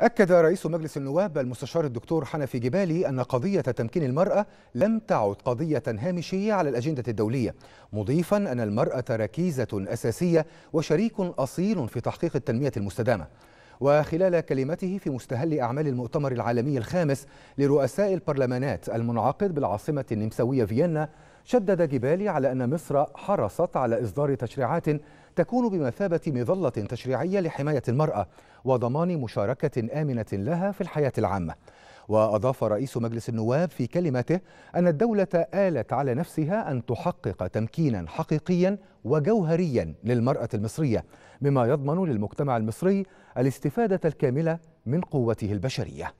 أكد رئيس مجلس النواب المستشار الدكتور حنفي جبالي أن قضية تمكين المرأة لم تعد قضية هامشية على الأجندة الدولية مضيفا أن المرأة ركيزة أساسية وشريك أصيل في تحقيق التنمية المستدامة وخلال كلمته في مستهل أعمال المؤتمر العالمي الخامس لرؤساء البرلمانات المنعقد بالعاصمة النمساوية فيينا شدد جبالي على أن مصر حرصت على إصدار تشريعات تكون بمثابة مظلة تشريعية لحماية المرأة وضمان مشاركة آمنة لها في الحياة العامة وأضاف رئيس مجلس النواب في كلمته أن الدولة آلت على نفسها أن تحقق تمكينا حقيقيا وجوهريا للمرأة المصرية مما يضمن للمجتمع المصري الاستفادة الكاملة من قوته البشرية